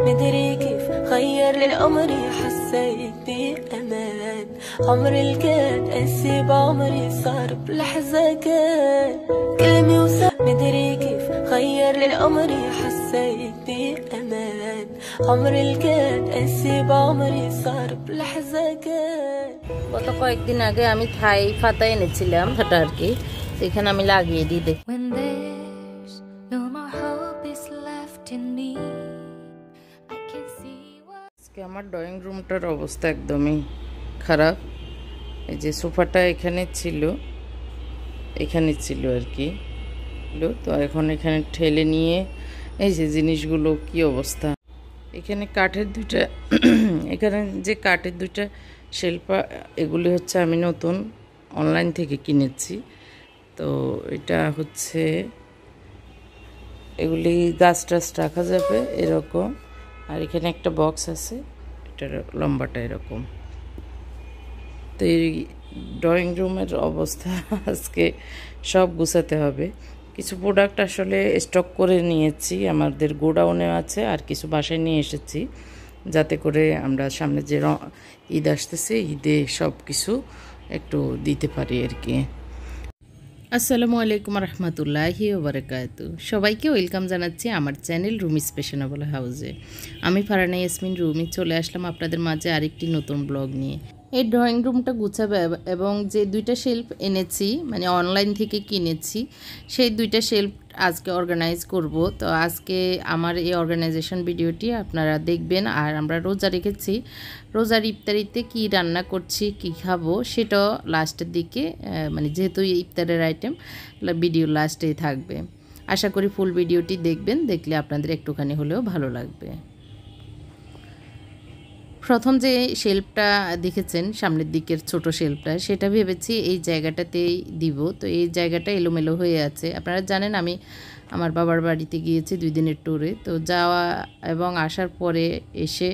مدري كيف غير لي للأمر حسيت بأمان عمر الكاد قاسي بعمري صار بلحظة كان كلمة وسام مدري كيف غير لي للأمر حسيت بأمان عمر الكاد قاسي بعمري صار بلحظة كان গত কয়েকদিন আগে আমি থাই ফাতায় এনেছিলাম ফাটা আর কি সেখানে আমি লাগিয়ে দিই আজকে আমার ড্রয়িং রুমটার অবস্থা একদমই খারাপ এই যে সোফাটা এখানে ছিল এখানে ছিল আর কি তো এখন এখানে ঠেলে নিয়ে এই যে জিনিসগুলো কি অবস্থা এখানে কাঠের দুইটা এখানে যে কাঠের দুইটা শিল্পা এগুলি হচ্ছে আমি নতুন অনলাইন থেকে কিনেছি তো এটা হচ্ছে এগুলি গাছ টাছ রাখা যাবে এরকম আর এখানে একটা বক্স আছে এটার লম্বাটা এরকম তো এই ড্রয়িং রুমের অবস্থা আজকে সব গুছাতে হবে কিছু প্রোডাক্ট আসলে স্টক করে নিয়েছি আমাদের গোডাউনে আছে আর কিছু বাসায় নিয়ে এসেছি যাতে করে আমরা সামনে যে ঈদ আসতেছে ঈদে সব কিছু একটু দিতে পারি আর কি আসসালামু আলাইকুম রহমতুল্লাহি ওবরাকাত সবাইকে ওয়েলকাম জানাচ্ছি আমার চ্যানেল রুমি স্পেশনেবল হাউসে আমি ফারানা ইয়াসমিন রুমি চলে আসলাম আপনাদের মাঝে আরেকটি নতুন ব্লগ নিয়ে এই ড্রয়িং রুমটা গুছাবে এবং যে দুইটা শেল্প এনেছি মানে অনলাইন থেকে কিনেছি সেই দুইটা শেল্প আজকে অর্গানাইজ করব তো আজকে আমার এই অর্গানাইজেশন ভিডিওটি আপনারা দেখবেন আর আমরা রোজা রেখেছি রোজার ইফতারিতে কি রান্না করছি কি খাবো সেটাও লাস্টের দিকে মানে যেহেতু ইফতারের আইটেম ভিডিও লাস্টেই থাকবে আশা করি ফুল ভিডিওটি দেখবেন দেখলে আপনাদের একটুখানি হলেও ভালো লাগবে প্রথম যে শেল্পটা দেখেছেন সামনের দিকের ছোট শেল্পটা সেটা ভেবেছি এই জায়গাটাতেই দিব তো এই জায়গাটা এলোমেলো হয়ে আছে আপনারা জানেন আমি আমার বাবার বাড়িতে গিয়েছি দুই দিনের ট্যুরে তো যাওয়া এবং আসার পরে এসে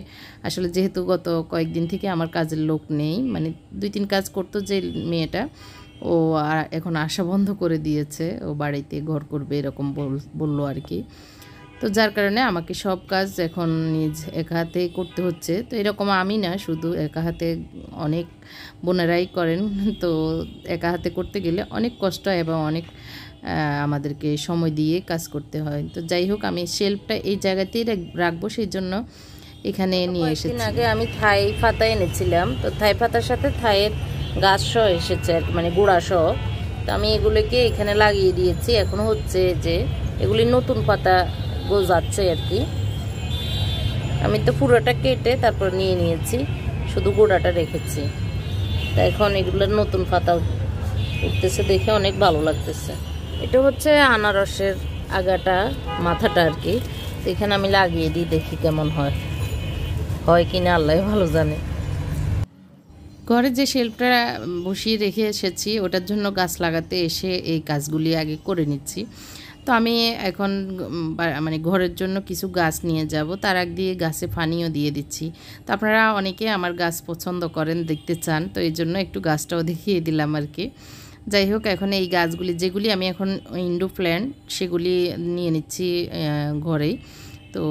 আসলে যেহেতু গত কয়েকদিন থেকে আমার কাজের লোক নেই মানে দুই তিন কাজ করতো যে মেয়েটা ও এখন আসা বন্ধ করে দিয়েছে ও বাড়িতে ঘর করবে এরকম বল বললো আর কি তো যার কারণে আমাকে সব কাজ এখন নিজ একা হাতে করতে হচ্ছে তো এরকম আমি না শুধু একা হাতে অনেক বোনেরাই করেন তো একা হাতে করতে গেলে অনেক কষ্ট হয় এবং অনেক আমাদেরকে সময় দিয়ে কাজ করতে হয় তো যাই হোক আমি শেল্ফটা এই জায়গাতেই রাখবো সেই জন্য এখানে নিয়ে এসে আগে আমি থাই ফাতা এনেছিলাম তো থাই ফাতার সাথে থাইয়ের গাছ সহ এসেছে আর মানে গুঁড়া সহ তো আমি এগুলোকে এখানে লাগিয়ে দিয়েছি এখন হচ্ছে যে এগুলি নতুন পাতা গো যাচ্ছে আর কি আমি তো পুরোটা কেটে তারপর নিয়ে নিয়েছি শুধু গোড়াটা রেখেছি তা এখন এগুলোর নতুন পাতা উঠতেছে দেখে অনেক ভালো লাগতেছে এটা হচ্ছে আনারসের আগাটা মাথাটা আর কি এখানে আমি লাগিয়ে দিই দেখি কেমন হয় হয় কি না আল্লাহ ভালো জানে ঘরে যে শেল্পটা বসিয়ে রেখে এসেছি ওটার জন্য গাছ লাগাতে এসে এই কাজগুলি আগে করে নিচ্ছি তো আমি এখন মানে ঘরের জন্য কিছু গাছ নিয়ে যাব তার আগ দিয়ে গাছে ফানিও দিয়ে দিচ্ছি তো আপনারা অনেকে আমার গাছ পছন্দ করেন দেখতে চান তো এই জন্য একটু গাছটাও দেখিয়ে দিলাম আর কি যাই হোক এখন এই গাছগুলি যেগুলি আমি এখন ইন্ডো প্ল্যান্ট সেগুলি নিয়ে নিচ্ছি ঘরেই তো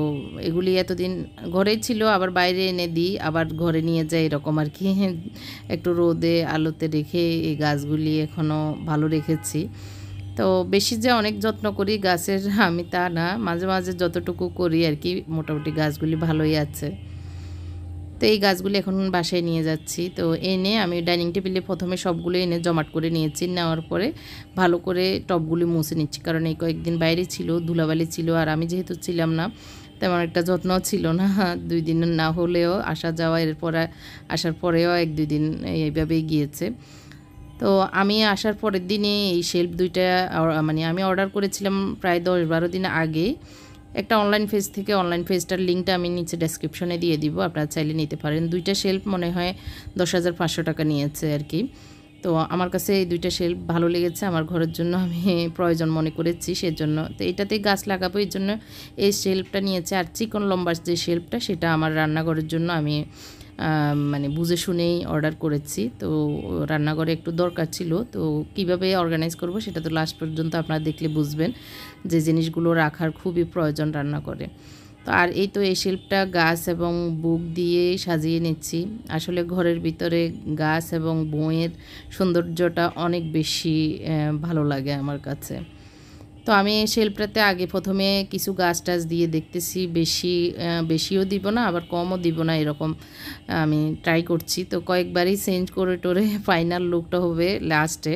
এগুলি এতদিন ঘরেই ছিল আবার বাইরে এনে দিই আবার ঘরে নিয়ে যাই এরকম আর কি একটু রোদে আলোতে রেখে এই গাছগুলি এখনও ভালো রেখেছি তো বেশি যে অনেক যত্ন করি গাছের আমি তা না মাঝে মাঝে যতটুকু করি আর কি মোটামুটি গাছগুলি ভালোই আছে তো এই গাছগুলি এখন বাসায় নিয়ে যাচ্ছি তো এনে আমি ডাইনিং টেবিলে প্রথমে সবগুলো এনে জমাট করে নিয়েছি নেওয়ার পরে ভালো করে টপগুলি মুছে নিচ্ছি কারণ এই কয়েকদিন বাইরে ছিল ধুলাবালি ছিল আর আমি যেহেতু ছিলাম না তেমন একটা যত্ন ছিল না দুই দিন না হলেও আসা যাওয়া এরপরে আসার পরেও এক দুই দিন এইভাবেই গিয়েছে তো আমি আসার পরের দিনে এই শেলফ দুইটা মানে আমি অর্ডার করেছিলাম প্রায় দশ বারো দিন আগে একটা অনলাইন ফেজ থেকে অনলাইন ফেজটার লিঙ্কটা আমি নিচে ডেসক্রিপশনে দিয়ে দিব আপনারা চাইলে নিতে পারেন দুইটা শেলফ মনে হয় দশ হাজার পাঁচশো টাকা নিয়েছে আর কি তো আমার কাছে এই দুইটা শেল্প ভালো লেগেছে আমার ঘরের জন্য আমি প্রয়োজন মনে করেছি সেজন্য তো এটাতে গাছ লাগাবো এই জন্য এই শেল্পটা নিয়েছে আর চিকন লম্বার যে শেল্পটা সেটা আমার রান্নাঘরের জন্য আমি মানে বুঝে শুনেই অর্ডার করেছি তো রান্নাঘরে একটু দরকার ছিল তো কিভাবে অর্গানাইজ করব সেটা তো লাস্ট পর্যন্ত আপনারা দেখলে বুঝবেন যে জিনিসগুলো রাখার খুবই প্রয়োজন রান্না করে তো আর এই তো এই শিল্পটা গাছ এবং বুক দিয়ে সাজিয়ে নিচ্ছি আসলে ঘরের ভিতরে গাছ এবং বইয়ের সৌন্দর্যটা অনেক বেশি ভালো লাগে আমার কাছে তো আমি শেলটাতে আগে প্রথমে কিছু গাছ টাছ দিয়ে দেখতেছি বেশি বেশিও দিব না আবার কমও দিব না এরকম আমি ট্রাই করছি তো কয়েকবারই চেঞ্জ করে টোরে ফাইনাল লুকটা হবে লাস্টে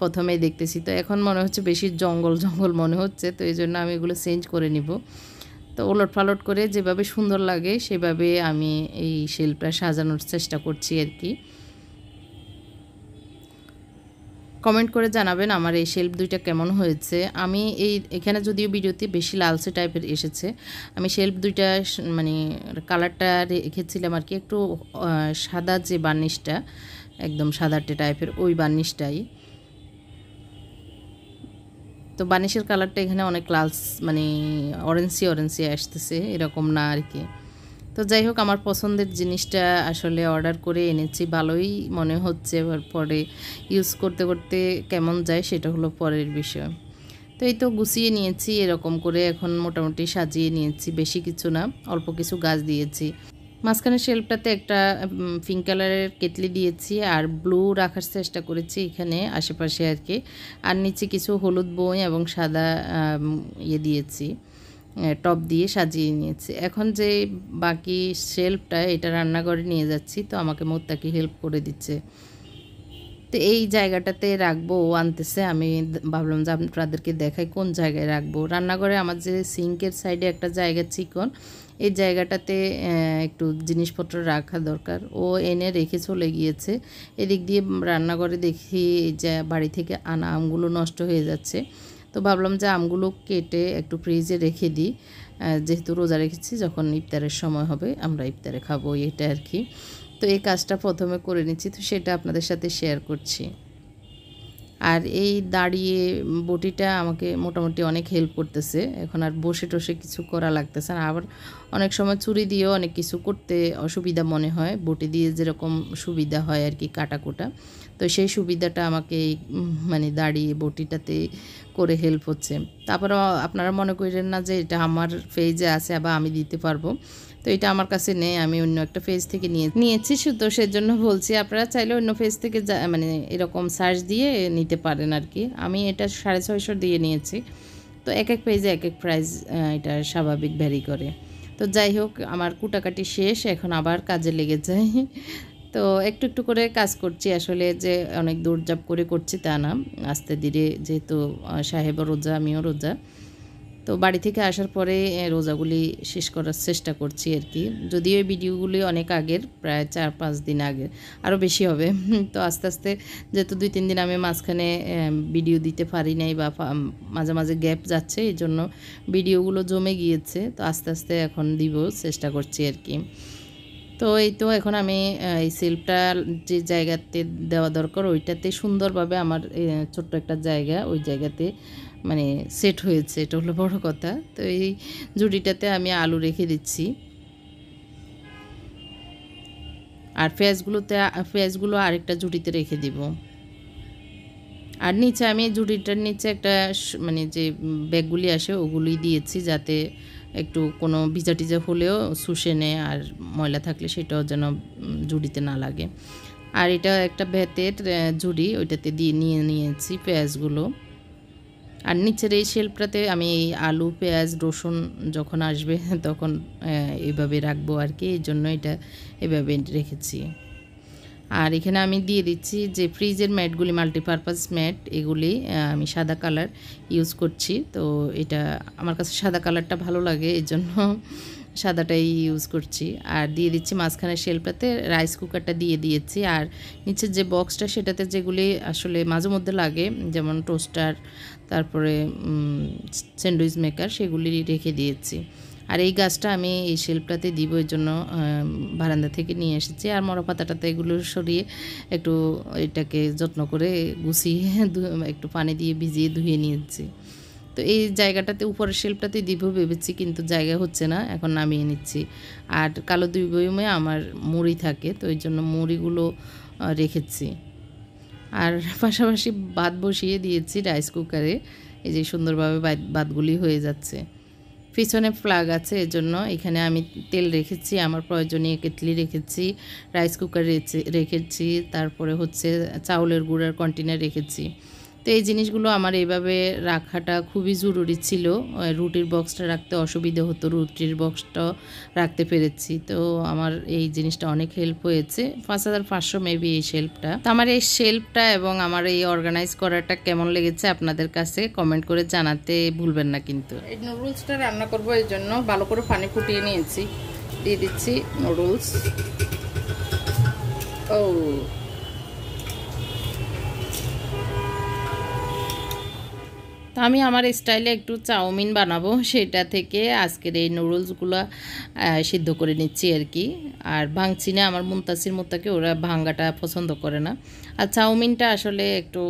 প্রথমে দেখতেছি তো এখন মনে হচ্ছে বেশি জঙ্গল জঙ্গল মনে হচ্ছে তো এই জন্য আমি এগুলো চেঞ্জ করে নিব তো ওলট পালট করে যেভাবে সুন্দর লাগে সেভাবে আমি এই শিল্পটা সাজানোর চেষ্টা করছি আর কি কমেন্ট করে জানাবেন আমার এই শেল্প দুইটা কেমন হয়েছে আমি এই এখানে যদিও ভিডিওতে বেশি লালচে টাইপের এসেছে আমি শেল্প দুইটা মানে কালারটা রেখেছিলাম আর কি একটু সাদা যে বার্নিশটা একদম সাদাটে টাইপের ওই বার্নিশটাই তো বার্নিশের কালারটা এখানে অনেক লালস মানে অরেঞ্জি অরেঞ্জি আসতেছে এরকম না আর কি তো যাই হোক আমার পছন্দের জিনিসটা আসলে অর্ডার করে এনেছি ভালোই মনে হচ্ছে এবার পরে ইউজ করতে করতে কেমন যায় সেটা হলো পরের বিষয় তো এই তো গুছিয়ে নিয়েছি এরকম করে এখন মোটামুটি সাজিয়ে নিয়েছি বেশি কিছু না অল্প কিছু গাছ দিয়েছি মাঝখানে শেলফটাতে একটা পিঙ্ক কালারের কেটলি দিয়েছি আর ব্লু রাখার চেষ্টা করেছি এখানে আশেপাশে আর কি আর নিচে কিছু হলুদ বই এবং সাদা ইয়ে দিয়েছি টপ দিয়ে সাজিয়ে নিয়েছি এখন যে বাকি শেলফটা এটা রান্নাঘরে নিয়ে যাচ্ছি তো আমাকে মোত্তাকি হেল্প করে দিচ্ছে তো এই জায়গাটাতে রাখবো ও আনতেছে আমি ভাবলাম যে আপনাদেরকে দেখাই কোন জায়গায় রাখবো রান্নাঘরে আমার যে সিঙ্কের সাইডে একটা জায়গা চিকন এই জায়গাটাতে একটু জিনিসপত্র রাখা দরকার ও এনে রেখে চলে গিয়েছে এদিক দিয়ে রান্নাঘরে দেখি এই বাড়ি থেকে আনা আমগুলো নষ্ট হয়ে যাচ্ছে তো ভাবলাম যে আমগুলো কেটে একটু ফ্রিজে রেখে দিই যেহেতু রোজা রেখেছি যখন ইফতারের সময় হবে আমরা ইফতারে খাবো এটা আর কি তো এই কাজটা প্রথমে করে নিচ্ছি তো সেটা আপনাদের সাথে শেয়ার করছি আর এই দাঁড়িয়ে বটিটা আমাকে মোটামুটি অনেক হেল্প করতেছে এখন আর বসে টসে কিছু করা লাগতেছে না আবার অনেক সময় চুরি দিয়েও অনেক কিছু করতে অসুবিধা মনে হয় বটি দিয়ে যেরকম সুবিধা হয় আর কি কাটাকুটা তো সেই সুবিধাটা আমাকে এই মানে দাঁড়িয়ে বটিটাতে করে হেল্প হচ্ছে তারপর আপনারা মনে করেন না যে এটা আমার ফেজে আছে বা আমি দিতে পারবো তো এটা আমার কাছে নেই আমি অন্য একটা ফেজ থেকে নিয়ে নিয়েছি তো জন্য বলছি আপনারা চাইলে অন্য ফেজ থেকে মানে এরকম সার্চ দিয়ে নিতে পারেন আর কি আমি এটা সাড়ে ছয়শো দিয়ে নিয়েছি তো এক এক পেজে এক এক প্রাইস এটা স্বাভাবিক ভ্যারি করে তো যাই হোক আমার কুটাকাটি শেষ এখন আবার কাজে লেগে যায় তো একটু একটু করে কাজ করছি আসলে যে অনেক জাপ করে করছি তা না আস্তে ধীরে যেহেতু সাহেব রোজা আমিও রোজা তো বাড়ি থেকে আসার পরে রোজাগুলি শেষ করার চেষ্টা করছি আর কি যদিও এই ভিডিওগুলি অনেক আগের প্রায় চার পাঁচ দিন আগে আরও বেশি হবে তো আস্তে আস্তে যেহেতু দুই তিন দিন আমি মাঝখানে ভিডিও দিতে পারি নাই বা মাঝে মাঝে গ্যাপ যাচ্ছে এই জন্য ভিডিওগুলো জমে গিয়েছে তো আস্তে আস্তে এখন দিব চেষ্টা করছি আর কি তো এই তো এখন আমি এই সিল্পটা যে জায়গাতে দেওয়া দরকার ওইটাতে সুন্দরভাবে আমার ছোট্ট একটা জায়গা ওই জায়গাতে মানে সেট হয়েছে এটা হলো বড়ো কথা তো এই জুড়িটাতে আমি আলু রেখে দিচ্ছি আর পেঁয়াজগুলোতে পেঁয়াজগুলো আরেকটা জুড়িতে রেখে দিব আর নিচে আমি জুড়িটার নিচে একটা মানে যে ব্যাগগুলি আসে ওগুলি দিয়েছি যাতে একটু কোনো ভিজা টিজা হলেও শুষে নেয় আর ময়লা থাকলে সেটাও যেন জুড়িতে না লাগে আর এটা একটা ভেতের ঝুড়ি ওইটাতে দিয়ে নিয়ে নিয়েছি পেঁয়াজগুলো আর নিচের এই শেলপটাতে আমি এই আলু পেঁয়াজ রসুন যখন আসবে তখন এইভাবে রাখবো আর কি এই জন্য এটা এভাবে রেখেছি আর এখানে আমি দিয়ে দিচ্ছি যে ফ্রিজের ম্যাটগুলি মাল্টিপারপাস ম্যাট এগুলি আমি সাদা কালার ইউজ করছি তো এটা আমার কাছে সাদা কালারটা ভালো লাগে এর জন্য সাদাটাই ইউজ করছি আর দিয়ে দিচ্ছি মাঝখানে শেলপাতে রাইস কুকারটা দিয়ে দিয়েছি আর নিচের যে বক্সটা সেটাতে যেগুলি আসলে মাঝে মধ্যে লাগে যেমন টোস্টার তারপরে স্যান্ডউইচ মেকার সেগুলি রেখে দিয়েছি আর এই গাছটা আমি এই শিল্পটাতে দিব এর জন্য বারান্দা থেকে নিয়ে এসেছি আর মরা পাতাটাতে এগুলো সরিয়ে একটু এটাকে যত্ন করে গুছিয়ে একটু পানি দিয়ে ভিজিয়ে ধুয়ে নিয়েছি তো এই জায়গাটাতে উপরের শিল্পটাতে দিব ভেবেছি কিন্তু জায়গা হচ্ছে না এখন নামিয়ে নিচ্ছি আর কালো দুই বইমে আমার মুড়ি থাকে তো ওই জন্য মুড়িগুলো রেখেছি আর পাশাপাশি বাদ বসিয়ে দিয়েছি রাইস কুকারে এই যে সুন্দরভাবে বাদগুলি হয়ে যাচ্ছে পিছনে ফ্লাগ আছে এজন্য এখানে আমি তেল রেখেছি আমার প্রয়োজনীয় কেটলি রেখেছি রাইস কুকার রেখেছি তারপরে হচ্ছে চাউলের গুঁড়ার কন্টেনার রেখেছি তো এই জিনিসগুলো আমার এইভাবে রাখাটা খুবই জরুরি ছিল রুটির বক্সটা রাখতে অসুবিধে হতো রুটির বক্সটা রাখতে পেরেছি তো আমার এই জিনিসটা অনেক হেল্প হয়েছে পাঁচ হাজার পাঁচশো মেবি এই শেল্পটা তো আমার এই শেল্পটা এবং আমার এই অর্গানাইজ করাটা কেমন লেগেছে আপনাদের কাছে কমেন্ট করে জানাতে ভুলবেন না কিন্তু এই নুডলসটা রান্না করবো এই জন্য ভালো করে পানি ফুটিয়ে নিয়েছি দিয়ে দিচ্ছি নুডলস ও তো আমি আমার স্টাইলে একটু চাউমিন বানাবো সেটা থেকে আজকের এই নুডলসগুলো সিদ্ধ করে নিচ্ছি আর কি আর ভাঙছি না আমার মুমতাসির মোত্তাকে ওরা ভাঙ্গাটা পছন্দ করে না আর চাউমিনটা আসলে একটু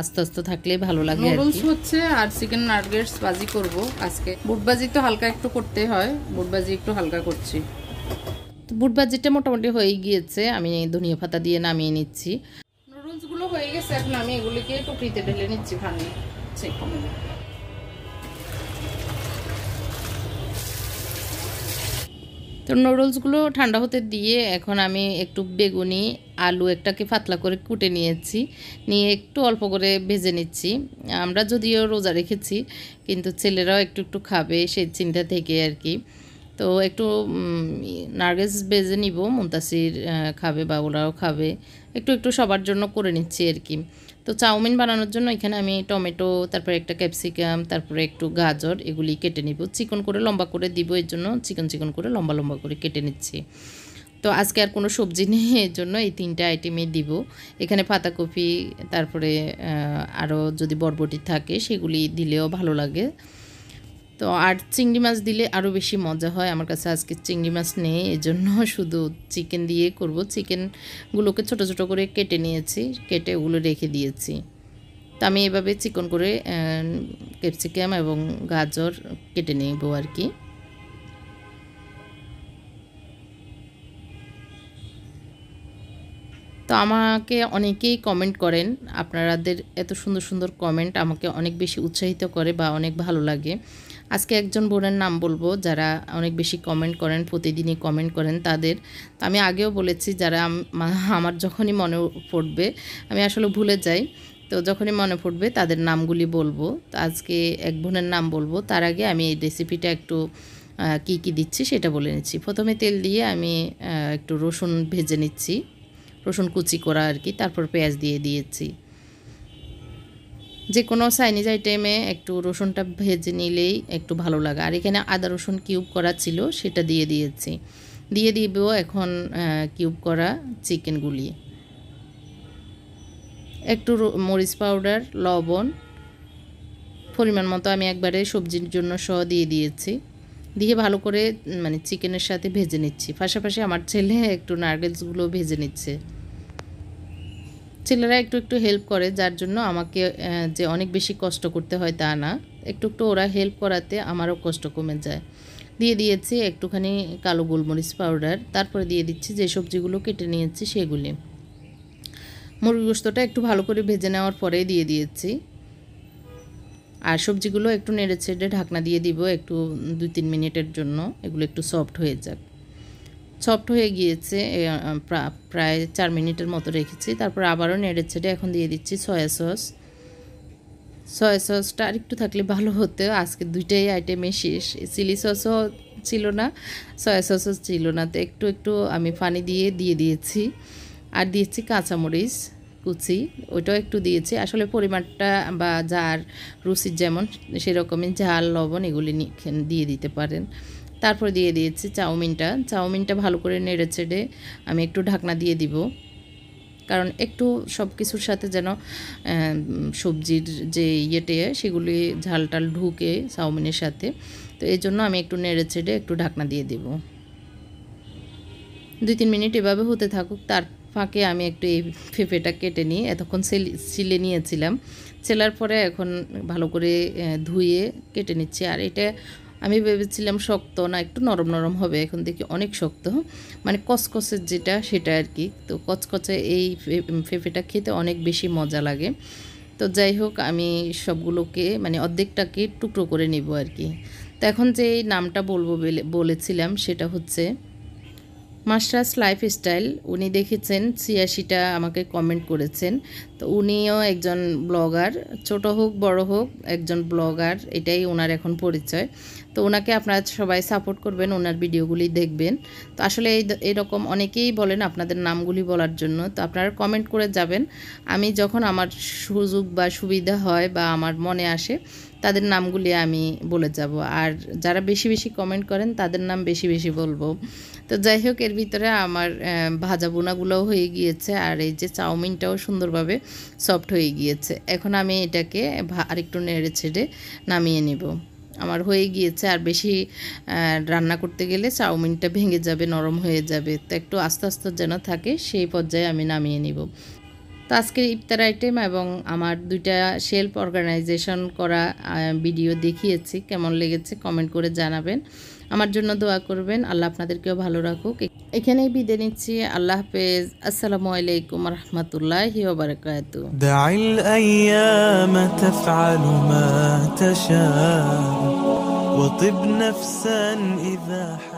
আস্তে আস্তে থাকলে ভালো লাগে নুডলস হচ্ছে আর চিকেন নার্গেটস বাজি করব আজকে বুটবাজি তো হালকা একটু করতে হয় বুটবাজি একটু হালকা করছি তো বুটবাজিটা মোটামুটি হয়ে গিয়েছে আমি ধনিয়া পাতা দিয়ে নামিয়ে নিচ্ছি নুডলসগুলো হয়ে গেছে এখন আমি এগুলিকে টুকরিতে ঢেলে নিচ্ছি ভাঙিয়ে চেক করে তো নুডলসগুলো ঠান্ডা হতে দিয়ে এখন আমি একটু বেগুনি আলু একটাকে পাতলা করে কুটে নিয়েছি নিয়ে একটু অল্প করে ভেজে নিচ্ছি আমরা যদিও রোজা রেখেছি কিন্তু ছেলেরাও একটু একটু খাবে সেই চিন্তা থেকে আর কি তো একটু নার্গেস বেজে নিব মুন্তাসির খাবে বা ওরাও খাবে একটু একটু সবার জন্য করে নিচ্ছি আর কি তো চাউমিন বানানোর জন্য এখানে আমি টমেটো তারপরে একটা ক্যাপসিকাম তারপরে একটু গাজর এগুলি কেটে নিব চিকন করে লম্বা করে দিব এর জন্য চিকন চিকন করে লম্বা লম্বা করে কেটে নিচ্ছি তো আজকে আর কোনো সবজি নেই এর জন্য এই তিনটা আইটেমই দিব এখানে পাতাকপি তারপরে আরও যদি বরবটি থাকে সেগুলি দিলেও ভালো লাগে তো আর চিংড়ি মাছ দিলে আরও বেশি মজা হয় আমার কাছে আজকে চিংড়ি মাছ নেই এজন্য শুধু চিকেন দিয়ে করব চিকেনগুলোকে ছোট ছোট করে কেটে নিয়েছি কেটে ওগুলো রেখে দিয়েছি তো আমি এভাবে চিকন করে ক্যাপসিকাম এবং গাজর কেটে নেব আর কি তো আমাকে অনেকেই কমেন্ট করেন আপনারাদের এত সুন্দর সুন্দর কমেন্ট আমাকে অনেক বেশি উৎসাহিত করে বা অনেক ভালো লাগে আজকে একজন বোনের নাম বলবো যারা অনেক বেশি কমেন্ট করেন প্রতিদিনই কমেন্ট করেন তাদের আমি আগেও বলেছি যারা আমার যখনই মনে পড়বে আমি আসলে ভুলে যাই তো যখনই মনে পড়বে তাদের নামগুলি বলবো তো আজকে এক বোনের নাম বলবো তার আগে আমি এই রেসিপিটা একটু কি কি দিচ্ছি সেটা বলে নিচ্ছি প্রথমে তেল দিয়ে আমি একটু রসুন ভেজে নিচ্ছি রসুন কুচি করা আর কি তারপর পেঁয়াজ দিয়ে দিয়েছি যে কোনো চাইনিজ আইটেমে একটু রসুনটা ভেজে নিলেই একটু ভালো লাগে আর এখানে আদা রসুন কিউব করা ছিল সেটা দিয়ে দিয়েছি দিয়ে দিব এখন কিউব করা চিকেনগুলি একটু মরিচ পাউডার লবণ পরিমাণ মতো আমি একবারে সবজির জন্য সহ দিয়ে দিয়েছি দিয়ে ভালো করে মানে চিকেনের সাথে ভেজে নিচ্ছি পাশাপাশি আমার ছেলে একটু নার্গেলসগুলো ভেজে নিচ্ছে ছেলেরা একটু একটু হেল্প করে যার জন্য আমাকে যে অনেক বেশি কষ্ট করতে হয় তা না একটু একটু ওরা হেল্প করাতে আমারও কষ্ট কমে যায় দিয়ে দিয়েছি একটুখানি কালো গোলমরিচ পাউডার তারপরে দিয়ে দিচ্ছি যে সবজিগুলো কেটে নিয়েছি সেগুলি মুরগি গোস্তটা একটু ভালো করে ভেজে নেওয়ার পরে দিয়ে দিয়েছি আর সবজিগুলো একটু নেড়ে ছেড়ে ঢাকনা দিয়ে দিব একটু দুই তিন মিনিটের জন্য এগুলো একটু সফট হয়ে যাক সফট হয়ে গিয়েছে প্রায় চার মিনিটের মতো রেখেছি তারপর আবারও নেড়ে ছেড়ে এখন দিয়ে দিচ্ছি সয়া সস সয়া সসটা আর একটু থাকলে ভালো হতো আজকে দুইটাই আইটেমে শেষ চিলি সসও ছিল না সয়া সসও ছিল না তো একটু একটু আমি ফানি দিয়ে দিয়ে দিয়েছি আর দিয়েছি কাঁচামরিচ কুচি ওইটাও একটু দিয়েছি আসলে পরিমাণটা বা যার রুচির যেমন সেরকমই ঝাল লবণ এগুলি দিয়ে দিতে পারেন তারপর দিয়ে দিয়েছি চাউমিনটা চাউমিনটা ভালো করে নেড়ে চেড়ে আমি একটু ঢাকনা দিয়ে দিব কারণ একটু সব কিছুর সাথে যেন সবজির যে ইয়েটে সেগুলি ঝালটাল ঢুকে চাউমিনের সাথে তো এই জন্য আমি একটু নেড়ে চেড়ে একটু ঢাকনা দিয়ে দিব দুই তিন মিনিট এভাবে হতে থাকুক তার ফাঁকে আমি একটু এই ফেঁপেটা কেটে নিই এতক্ষণ সিলে নিয়েছিলাম সেলার পরে এখন ভালো করে ধুয়ে কেটে নিচ্ছি আর এটা আমি ভেবেছিলাম শক্ত না একটু নরম নরম হবে এখন দেখি অনেক শক্ত মানে কচকচের যেটা সেটা আর কি তো কচকচে এই ফেফেটা খেতে অনেক বেশি মজা লাগে তো যাই হোক আমি সবগুলোকে মানে অর্ধেকটাকে টুকরো করে নেব আর কি তো এখন যে নামটা বলবো বলেছিলাম সেটা হচ্ছে লাইফ লাইফস্টাইল উনি দেখেছেন ছিয়াশিটা আমাকে কমেন্ট করেছেন তো উনিও একজন ব্লগার ছোট হোক বড় হোক একজন ব্লগার এটাই ওনার এখন পরিচয় তো ওনাকে আপনারা সবাই সাপোর্ট করবেন ওনার ভিডিওগুলি দেখবেন তো আসলে এই এরকম অনেকেই বলেন আপনাদের নামগুলি বলার জন্য তো আপনারা কমেন্ট করে যাবেন আমি যখন আমার সুযোগ বা সুবিধা হয় বা আমার মনে আসে তাদের নামগুলি আমি বলে যাব আর যারা বেশি বেশি কমেন্ট করেন তাদের নাম বেশি বেশি বলবো তো যাই হোক এর ভিতরে আমার ভাজা বোনাগুলোও হয়ে গিয়েছে আর এই যে চাউমিনটাও সুন্দরভাবে সফট হয়ে গিয়েছে এখন আমি এটাকে আরেকটু নেড়ে ছেড়ে নামিয়ে নেব আমার হয়ে গিয়েছে আর বেশি রান্না করতে গেলে চাউমিনটা ভেঙে যাবে নরম হয়ে যাবে তো একটু আস্তে আস্তে যেন থাকে সেই পর্যায়ে আমি নামিয়ে নিব তো আজকের ইফতার আইটেম এবং আমার দুইটা শেল্প অর্গানাইজেশন করা ভিডিও দেখিয়েছি কেমন লেগেছে কমেন্ট করে জানাবেন আমার জন্য দোয়া করবেন আল্লাহ আপনাদেরকেও ভালো রাখুক এখানেই বিদে নিচ্ছি আল্লাহ হাফেজ আসসালামু আলাইকুম রহমতুল্লাহ ওবরাকাতু দাইল وطب نفسا